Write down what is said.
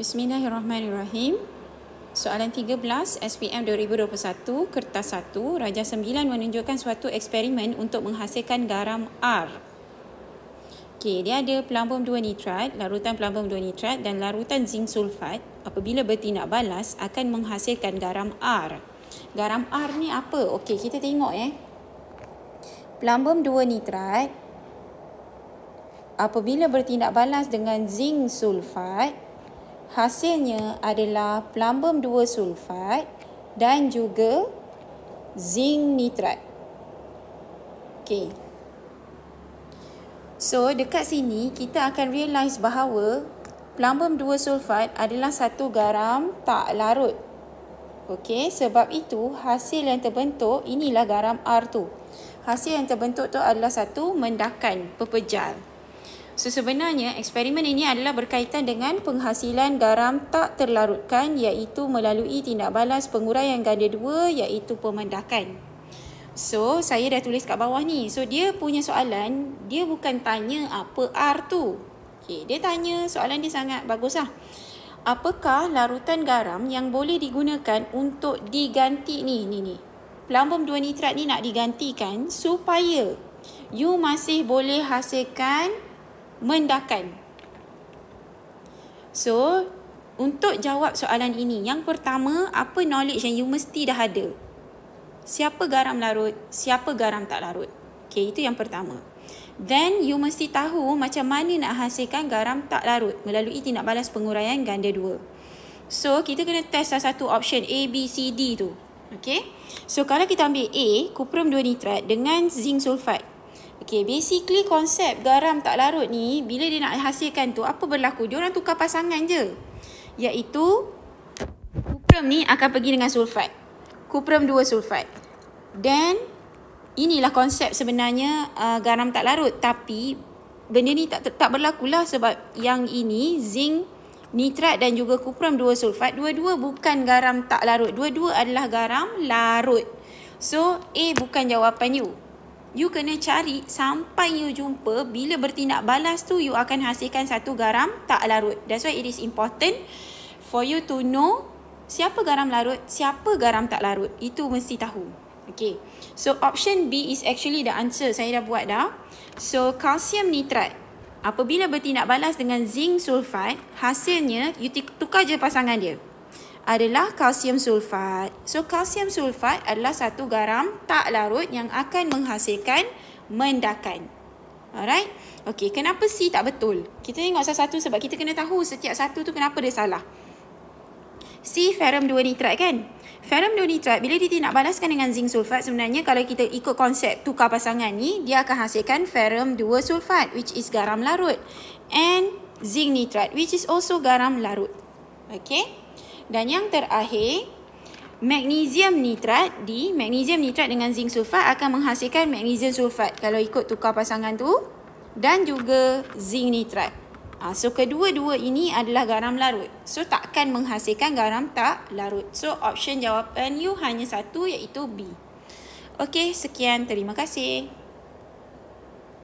Bismillahirrahmanirrahim. Soalan 13 SPM 2021 kertas 1 raja 9 menunjukkan suatu eksperimen untuk menghasilkan garam R. Okey, dia ada pelampung 2 nitrat, larutan pelampung 2 nitrat dan larutan zinc sulfat apabila bertindak balas akan menghasilkan garam R. Garam R ni apa? Okey, kita tengok eh. Pelambum 2 nitrat apabila bertindak balas dengan zinc sulfat hasilnya adalah plumbum 2 sulfat dan juga zinc nitrat. Okay, So dekat sini kita akan realise bahawa plumbum 2 sulfat adalah satu garam tak larut. Okay, sebab itu hasil yang terbentuk inilah garam R tu. Hasil yang terbentuk tu adalah satu mendakan, pepejal. So sebenarnya eksperimen ini adalah berkaitan dengan penghasilan garam tak terlarutkan iaitu melalui tindak balas penguraian ganda dua, iaitu pemendakan. So saya dah tulis kat bawah ni. So dia punya soalan, dia bukan tanya apa R tu. Okay, dia tanya soalan dia sangat bagus lah. Apakah larutan garam yang boleh digunakan untuk diganti ni, ni, ni. Pelambung 2 nitrat ni nak digantikan supaya you masih boleh hasilkan mendakan. So, untuk jawab soalan ini, yang pertama, apa knowledge yang you mesti dah ada? Siapa garam larut, siapa garam tak larut? Okay, itu yang pertama. Then, you mesti tahu macam mana nak hasilkan garam tak larut melalui tindak balas penguraian ganda dua. So, kita kena test salah satu option A, B, C, D tu. Okay? So, kalau kita ambil A, kuprum 2 nitrat dengan zinc sulfat. Okay, basically konsep garam tak larut ni, bila dia nak hasilkan tu, apa berlaku? Dia orang tukar pasangan je. Iaitu, kuprum ni akan pergi dengan sulfat. Kuprum 2 sulfat. Then, inilah konsep sebenarnya uh, garam tak larut. Tapi, benda ni tak, tak berlakulah sebab yang ini, zinc, nitrat dan juga kuprum 2 sulfat, dua-dua bukan garam tak larut. Dua-dua adalah garam larut. So, A bukan jawapan you you kena cari sampai you jumpa bila bertindak balas tu you akan hasilkan satu garam tak larut. That's why it is important for you to know siapa garam larut, siapa garam tak larut. Itu mesti tahu. Okay. So option B is actually the answer. Saya dah buat dah. So calcium nitrat. Apabila bertindak balas dengan zinc sulfat, hasilnya you tukar je pasangan dia adalah kalsium sulfat. So kalsium sulfat adalah satu garam tak larut yang akan menghasilkan mendakan. Alright? Okey, kenapa C tak betul? Kita tengok satu-satu sebab kita kena tahu setiap satu tu kenapa dia salah. C ferum 2 nitrat kan? Ferum 2 nitrat bila dia nak balaskan dengan zinc sulfat sebenarnya kalau kita ikut konsep tukar pasangan ni dia akan hasilkan ferum 2 sulfat which is garam larut and zinc nitrat which is also garam larut. Okey? Dan yang terakhir, magnesium nitrat di magnesium nitrat dengan zinc sulfat akan menghasilkan magnesium sulfat kalau ikut tukar pasangan tu dan juga zinc nitrat. Ha, so kedua-dua ini adalah garam larut. So takkan menghasilkan garam tak larut. So option jawapan you hanya satu iaitu B. Okey, sekian. Terima kasih.